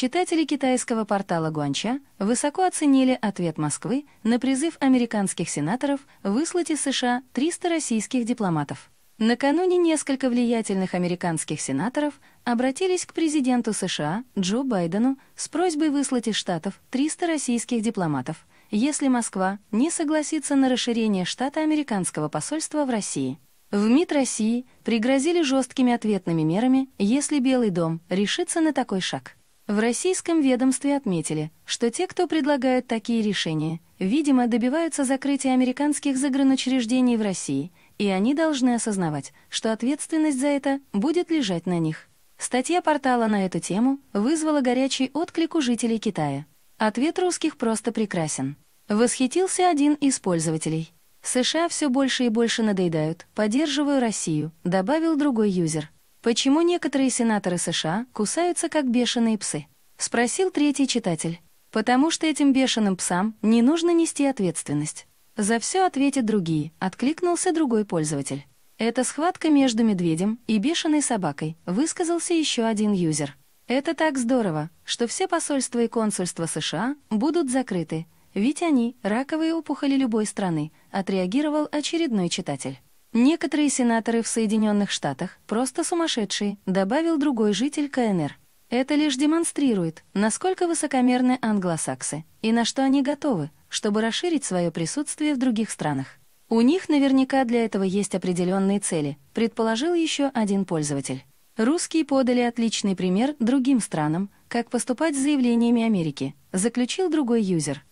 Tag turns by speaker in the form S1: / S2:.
S1: Читатели китайского портала Гуанча высоко оценили ответ Москвы на призыв американских сенаторов выслать из США 300 российских дипломатов. Накануне несколько влиятельных американских сенаторов обратились к президенту США Джо Байдену с просьбой выслать из Штатов 300 российских дипломатов, если Москва не согласится на расширение штата американского посольства в России. В МИД России пригрозили жесткими ответными мерами, если Белый дом решится на такой шаг. В российском ведомстве отметили, что те, кто предлагает такие решения, видимо, добиваются закрытия американских загранучреждений в России, и они должны осознавать, что ответственность за это будет лежать на них. Статья портала на эту тему вызвала горячий отклик у жителей Китая. Ответ русских просто прекрасен. Восхитился один из пользователей. США все больше и больше надоедают, поддерживаю Россию, добавил другой юзер. Почему некоторые сенаторы США кусаются как бешеные псы? Спросил третий читатель. Потому что этим бешеным псам не нужно нести ответственность. За все ответят другие, откликнулся другой пользователь. Это схватка между медведем и бешеной собакой, высказался еще один юзер. Это так здорово, что все посольства и консульства США будут закрыты, ведь они — раковые опухоли любой страны, отреагировал очередной читатель. Некоторые сенаторы в Соединенных Штатах просто сумасшедшие, добавил другой житель КНР. Это лишь демонстрирует, насколько высокомерны англосаксы и на что они готовы, чтобы расширить свое присутствие в других странах. У них наверняка для этого есть определенные цели, предположил еще один пользователь. Русские подали отличный пример другим странам, как поступать с заявлениями Америки, заключил другой юзер.